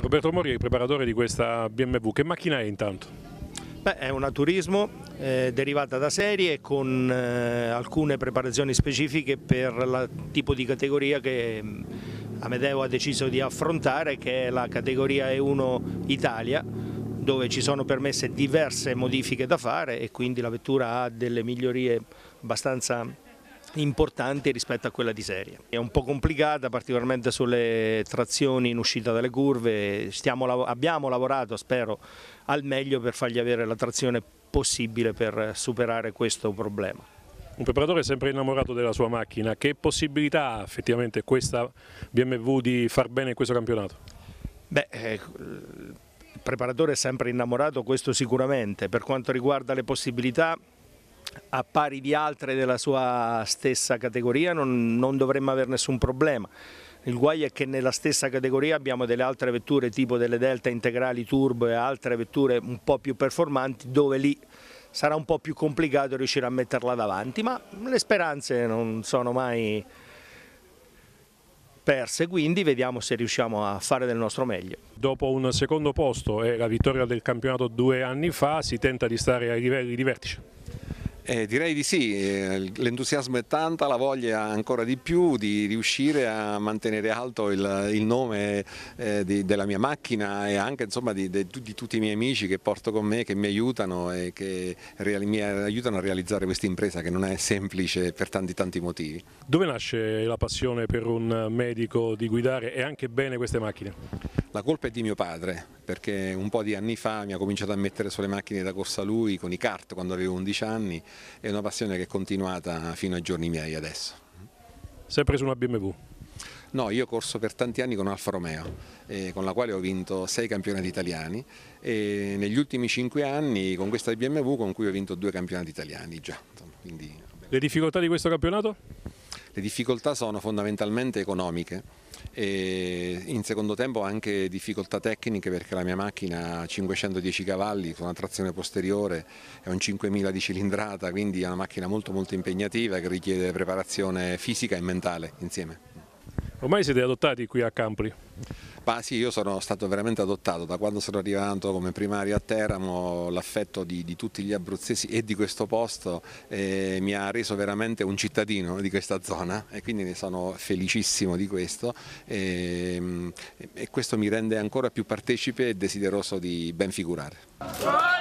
Roberto Moria, il preparatore di questa BMW, che macchina è intanto? Beh, è una turismo eh, derivata da serie con eh, alcune preparazioni specifiche per il tipo di categoria che mm, Amedeo ha deciso di affrontare che è la categoria E1 Italia dove ci sono permesse diverse modifiche da fare e quindi la vettura ha delle migliorie abbastanza importanti rispetto a quella di serie. È un po' complicata particolarmente sulle trazioni in uscita dalle curve, Stiamo, abbiamo lavorato spero al meglio per fargli avere la trazione possibile per superare questo problema. Un preparatore sempre innamorato della sua macchina, che possibilità ha effettivamente questa BMW di far bene in questo campionato? Beh, ecco, il preparatore è sempre innamorato, questo sicuramente, per quanto riguarda le possibilità a pari di altre della sua stessa categoria non, non dovremmo avere nessun problema. Il guai è che nella stessa categoria abbiamo delle altre vetture tipo delle Delta Integrali Turbo e altre vetture un po' più performanti dove lì sarà un po' più complicato riuscire a metterla davanti, ma le speranze non sono mai perse, quindi vediamo se riusciamo a fare del nostro meglio. Dopo un secondo posto e la vittoria del campionato due anni fa si tenta di stare ai livelli di vertice. Eh, direi di sì, eh, l'entusiasmo è tanta, la voglia ancora di più di riuscire a mantenere alto il, il nome eh, di, della mia macchina e anche insomma, di, di, di, tutti i miei amici che porto con me, che mi aiutano e che reali, mi aiutano a realizzare questa impresa che non è semplice per tanti tanti motivi. Dove nasce la passione per un medico di guidare e anche bene queste macchine? La colpa è di mio padre, perché un po' di anni fa mi ha cominciato a mettere sulle macchine da corsa lui con i kart quando avevo 11 anni, è una passione che è continuata fino ai giorni miei adesso. Sempre su una BMW? No, io ho corso per tanti anni con Alfa Romeo, eh, con la quale ho vinto sei campionati italiani e negli ultimi cinque anni con questa BMW con cui ho vinto due campionati italiani già. Quindi... Le difficoltà di questo campionato? Le difficoltà sono fondamentalmente economiche e in secondo tempo anche difficoltà tecniche perché la mia macchina ha 510 cavalli con una trazione posteriore, è un 5000 di cilindrata, quindi è una macchina molto molto impegnativa che richiede preparazione fisica e mentale insieme. Ormai siete adottati qui a Campri? Ma sì, io sono stato veramente adottato da quando sono arrivato come primario a Teramo, l'affetto di, di, tutti gli abruzzesi e di questo posto eh, mi ha reso veramente un cittadino di questa zona e quindi ne sono felicissimo di questo e, ehm, e questo mi rende ancora più partecipe e desideroso di ben figurare.